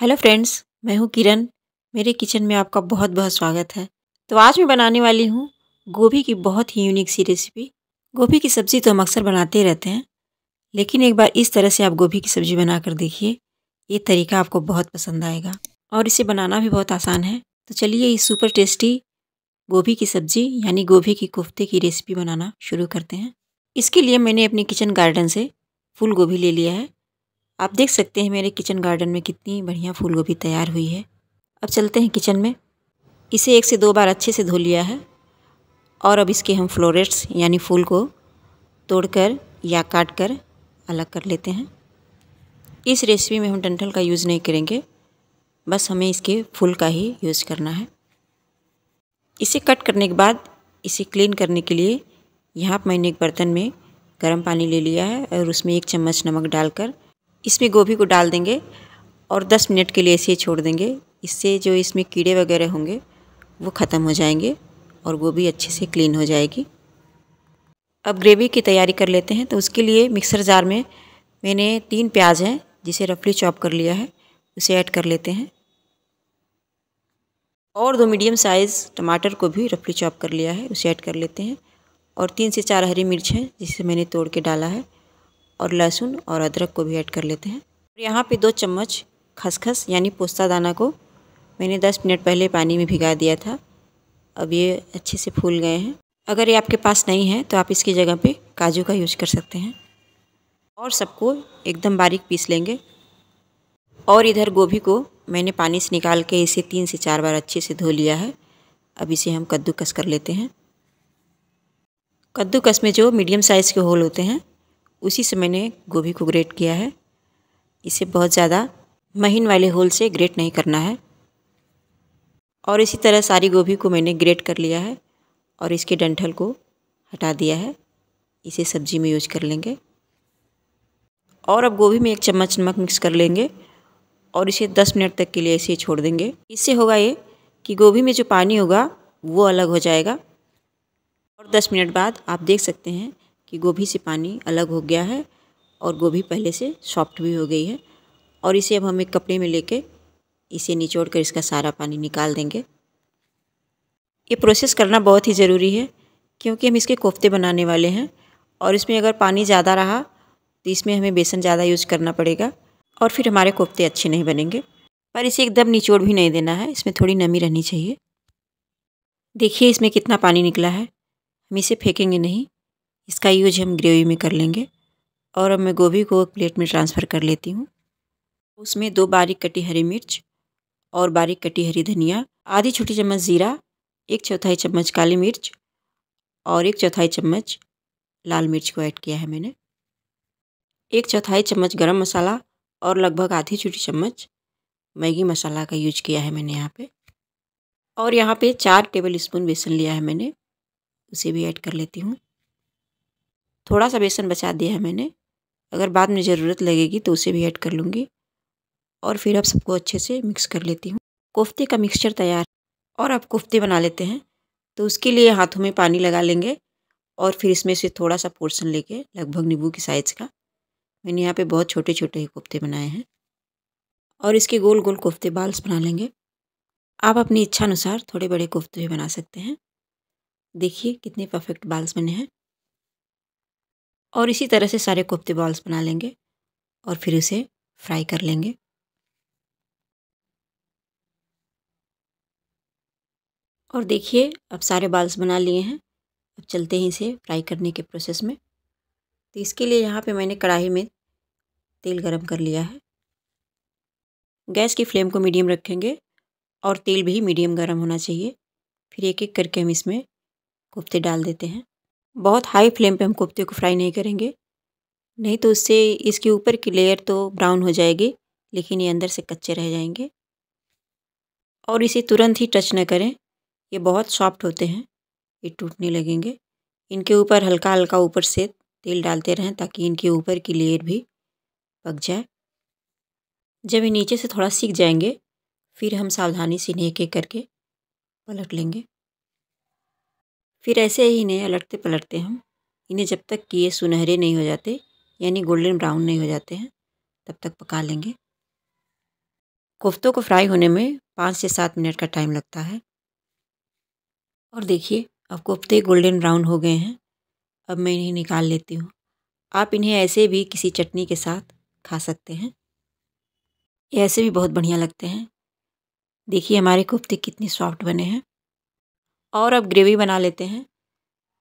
hello friends मैं हूं किरण मेरे किचन में आपका बहुत बहुत स्वागत है तो आज मैं बनाने वाली हूं गोभी की बहुत ही यूनिक सी रेसिपी गोभी की सब्ज़ी तो हम अक्सर बनाते रहते हैं लेकिन एक बार इस तरह से आप गोभी की सब्ज़ी बनाकर देखिए ये तरीका आपको बहुत पसंद आएगा और इसे बनाना भी बहुत आसान है तो चलिए इस सुपर टेस्टी गोभी की सब्ज़ी यानी गोभी की कोफ्ते की रेसिपी बनाना शुरू करते हैं इसके लिए मैंने अपने किचन गार्डन से फूल गोभी ले लिया है आप देख सकते हैं मेरे किचन गार्डन में कितनी बढ़िया फूल गोभी तैयार हुई है अब चलते हैं किचन में इसे एक से दो बार अच्छे से धो लिया है और अब इसके हम फ्लोरेट्स यानी फूल को तोड़कर या काट कर अलग कर लेते हैं इस रेसिपी में हम डंठल का यूज़ नहीं करेंगे बस हमें इसके फूल का ही यूज़ करना है इसे कट करने के बाद इसे क्लीन करने के लिए यहाँ मैंने एक बर्तन में गर्म पानी ले लिया है और उसमें एक चम्मच नमक डालकर इसमें गोभी को डाल देंगे और 10 मिनट के लिए इसे छोड़ देंगे इससे जो इसमें कीड़े वगैरह होंगे वो ख़त्म हो जाएंगे और गोभी अच्छे से क्लीन हो जाएगी अब ग्रेवी की तैयारी कर लेते हैं तो उसके लिए मिक्सर जार में मैंने तीन प्याज हैं जिसे रफली चॉप कर लिया है उसे ऐड कर लेते हैं और दो मीडियम साइज़ टमाटर को भी रफली चॉप कर लिया है उसे ऐड कर लेते हैं और तीन से चार हरी मिर्च हैं जिसे मैंने तोड़ के डाला है और लहसुन और अदरक को भी ऐड कर लेते हैं और यहाँ पे दो चम्मच खसखस यानी पोस्ता दाना को मैंने 10 मिनट पहले पानी में भिगा दिया था अब ये अच्छे से फूल गए हैं अगर ये आपके पास नहीं है तो आप इसकी जगह पे काजू का यूज कर सकते हैं और सबको एकदम बारीक पीस लेंगे और इधर गोभी को मैंने पानी से निकाल के इसे तीन से चार बार अच्छे से धो लिया है अब इसे हम कद्दूकस कर लेते हैं कद्दूकस में जो मीडियम साइज़ के होल होते हैं उसी से मैंने गोभी को ग्रेट किया है इसे बहुत ज़्यादा महीन वाले होल से ग्रेट नहीं करना है और इसी तरह सारी गोभी को मैंने ग्रेट कर लिया है और इसके डंठल को हटा दिया है इसे सब्जी में यूज कर लेंगे और अब गोभी में एक चम्मच नमक मिक्स कर लेंगे और इसे 10 मिनट तक के लिए ऐसे छोड़ देंगे इससे होगा ये कि गोभी में जो पानी होगा वो अलग हो जाएगा और 10 मिनट बाद आप देख सकते हैं कि गोभी से पानी अलग हो गया है और गोभी पहले से सॉफ्ट भी हो गई है और इसे अब हम एक कपड़े में लेके इसे निचोड़ कर इसका सारा पानी निकाल देंगे ये प्रोसेस करना बहुत ही ज़रूरी है क्योंकि हम इसके कोफ्ते बनाने वाले हैं और इसमें अगर पानी ज़्यादा रहा तो इसमें हमें बेसन ज़्यादा यूज़ करना पड़ेगा और फिर हमारे कोफ्ते अच्छे नहीं बनेंगे पर इसे एकदम निचोड़ भी नहीं देना है इसमें थोड़ी नमी रहनी चाहिए देखिए इसमें कितना पानी निकला है हम इसे फेंकेंगे नहीं इसका यूज हम ग्रेवी में कर लेंगे और अब मैं गोभी को एक प्लेट में ट्रांसफ़र कर लेती हूँ उसमें दो बारीक कटी हरी मिर्च और बारीक कटी हरी धनिया आधी छोटी चम्मच ज़ीरा एक चौथाई चम्मच काली मिर्च और एक चौथाई चम्मच लाल मिर्च को ऐड किया है मैंने एक चौथाई चम्मच गरम मसाला और लगभग आधी छोटी चम्मच मैगी मसाला का यूज किया है मैंने यहाँ पे और यहाँ पे चार टेबल स्पून बेसन लिया है मैंने उसे भी ऐड कर लेती हूँ थोड़ा सा बेसन बचा दिया है मैंने अगर बाद में ज़रूरत लगेगी तो उसे भी ऐड कर लूँगी और फिर अब सबको अच्छे से मिक्स कर लेती हूँ कोफ्ते का मिक्सचर तैयार और अब कोफ्ते बना लेते हैं तो उसके लिए हाथों में पानी लगा लेंगे और फिर इसमें से थोड़ा सा पोर्शन लेके लगभग नींबू की साइज़ का मैंने यहाँ पे बहुत छोटे छोटे ही कोफ्ते बनाए हैं और इसके गोल गोल कोफ्ते बाल्स बना लेंगे आप अपनी इच्छा अनुसार थोड़े बड़े कोफ्ते भी बना सकते हैं देखिए कितने परफेक्ट बाल्स बने हैं और इसी तरह से सारे कोफ्ते बॉल्स बना लेंगे और फिर उसे फ्राई कर लेंगे और देखिए अब सारे बॉल्स बना लिए हैं अब चलते हैं इसे फ्राई करने के प्रोसेस में तो इसके लिए यहाँ पे मैंने कढ़ाई में तेल गरम कर लिया है गैस की फ्लेम को मीडियम रखेंगे और तेल भी मीडियम गरम होना चाहिए फिर एक एक करके हम इसमें कोफ्ते डाल देते हैं बहुत हाई फ्लेम पे हम कोफ्ते को फ्राई नहीं करेंगे नहीं तो उससे इसके ऊपर की लेयर तो ब्राउन हो जाएगी लेकिन ये अंदर से कच्चे रह जाएंगे और इसे तुरंत ही टच न करें ये बहुत सॉफ्ट होते हैं ये टूटने लगेंगे इनके ऊपर हल्का हल्का ऊपर से तेल डालते रहें ताकि इनके ऊपर की लेयर भी पक जाए जब ये नीचे से थोड़ा सीख जाएंगे फिर हम सावधानी से इन्हें एक एक करके पलट लेंगे फिर ऐसे ही इन्हें पलटते पलटते हम इन्हें जब तक कि ये सुनहरे नहीं हो जाते यानी गोल्डन ब्राउन नहीं हो जाते हैं तब तक पका लेंगे कोफ्तों को फ्राई होने में पाँच से सात मिनट का टाइम लगता है और देखिए अब कोफ्ते गोल्डन ब्राउन हो गए हैं अब मैं इन्हें निकाल लेती हूँ आप इन्हें ऐसे भी किसी चटनी के साथ खा सकते हैं ये ऐसे भी बहुत बढ़िया लगते हैं देखिए हमारे कोफ्ते कितने सॉफ्ट बने हैं और अब ग्रेवी बना लेते हैं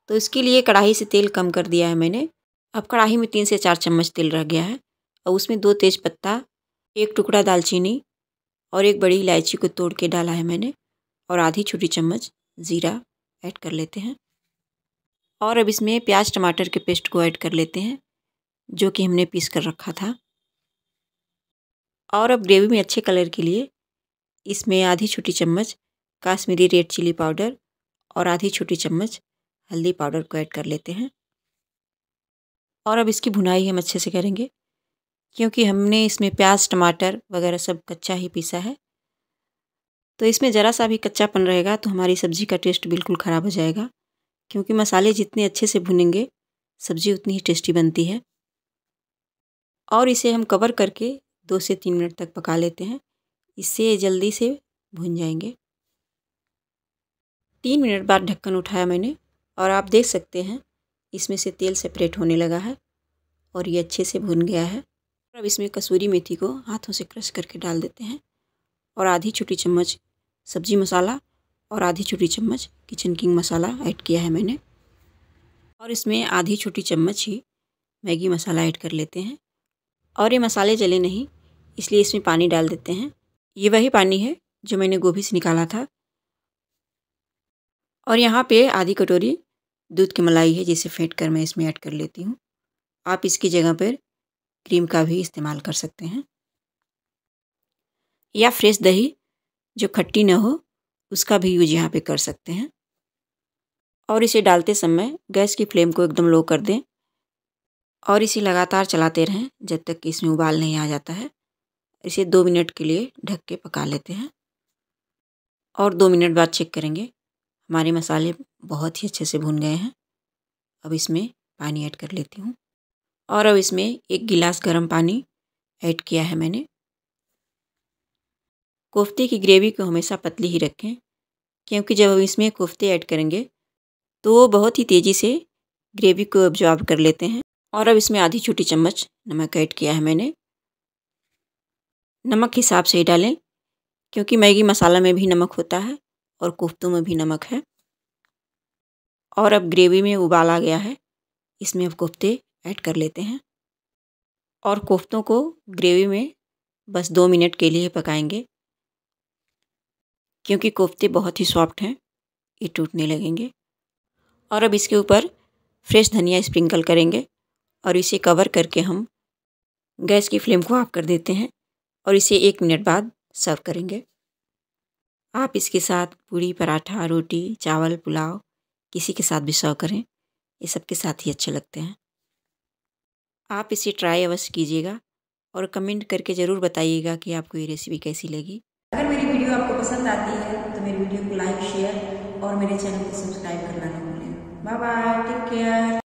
तो इसके लिए कढ़ाई से तेल कम कर दिया है मैंने अब कढ़ाई में तीन से चार चम्मच तेल रह गया है और उसमें दो तेज़ पत्ता एक टुकड़ा दालचीनी और एक बड़ी इलायची को तोड़ के डाला है मैंने और आधी छोटी चम्मच ज़ीरा ऐड कर लेते हैं और अब इसमें प्याज टमाटर के पेस्ट को ऐड कर लेते हैं जो कि हमने पीस कर रखा था और अब ग्रेवी में अच्छे कलर के लिए इसमें आधी छोटी चम्मच काश्मीरी रेड चिली पाउडर और आधी छोटी चम्मच हल्दी पाउडर को ऐड कर लेते हैं और अब इसकी भुनाई हम अच्छे से करेंगे क्योंकि हमने इसमें प्याज टमाटर वगैरह सब कच्चा ही पीसा है तो इसमें ज़रा सा भी कच्चापन रहेगा तो हमारी सब्ज़ी का टेस्ट बिल्कुल ख़राब हो जाएगा क्योंकि मसाले जितने अच्छे से भुनेंगे सब्ज़ी उतनी ही टेस्टी बनती है और इसे हम कवर करके दो से तीन मिनट तक पका लेते हैं इससे जल्दी से भुन जाएंगे तीन मिनट बाद ढक्कन उठाया मैंने और आप देख सकते हैं इसमें से तेल सेपरेट होने लगा है और ये अच्छे से भुन गया है अब इसमें कसूरी मेथी को हाथों से क्रश करके डाल देते हैं और आधी छोटी चम्मच सब्जी मसाला और आधी छोटी चम्मच किचन किंग मसाला ऐड किया है मैंने और इसमें आधी छोटी चम्मच ही मैगी मसाला ऐड कर लेते हैं और ये मसाले जले नहीं इसलिए इसमें पानी डाल देते हैं ये वही पानी है जो मैंने गोभी से निकाला था और यहाँ पे आधी कटोरी दूध की मलाई है जिसे फेंट कर मैं इसमें ऐड कर लेती हूँ आप इसकी जगह पर क्रीम का भी इस्तेमाल कर सकते हैं या फ्रेश दही जो खट्टी ना हो उसका भी यूज यहाँ पे कर सकते हैं और इसे डालते समय गैस की फ्लेम को एकदम लो कर दें और इसे लगातार चलाते रहें जब तक कि इसमें उबाल नहीं आ जाता है इसे दो मिनट के लिए ढक के पका लेते हैं और दो मिनट बाद चेक करेंगे हमारे मसाले बहुत ही अच्छे से भुन गए हैं अब इसमें पानी ऐड कर लेती हूँ और अब इसमें एक गिलास गर्म पानी ऐड किया है मैंने कोफ्ते की ग्रेवी को हमेशा पतली ही रखें क्योंकि जब हम इसमें कोफ्ते ऐड करेंगे तो वो बहुत ही तेज़ी से ग्रेवी को एब्जॉर्ब कर लेते हैं और अब इसमें आधी छोटी चम्मच नमक ऐड किया है मैंने नमक हिसाब से ही डालें क्योंकि मैगी मसाला में भी नमक होता है और कोफ्तों में भी नमक है और अब ग्रेवी में उबाल आ गया है इसमें अब कोफ्ते ऐड कर लेते हैं और कोफ्तों को ग्रेवी में बस दो मिनट के लिए पकाएंगे क्योंकि कोफ्ते बहुत ही सॉफ्ट हैं ये टूटने लगेंगे और अब इसके ऊपर फ्रेश धनिया स्प्रिंकल करेंगे और इसे कवर करके हम गैस की फ्लेम को ऑफ कर देते हैं और इसे एक मिनट बाद सर्व करेंगे आप इसके साथ पूड़ी पराठा रोटी चावल पुलाव किसी के साथ भी सर्व करें ये सबके साथ ही अच्छे लगते हैं आप इसे ट्राई अवश्य कीजिएगा और कमेंट करके ज़रूर बताइएगा कि आपको ये रेसिपी कैसी लगी अगर मेरी वीडियो आपको पसंद आती है तो मेरी वीडियो को लाइक शेयर और मेरे चैनल को सब्सक्राइब करना ना भूलें बाय बाय टेक केयर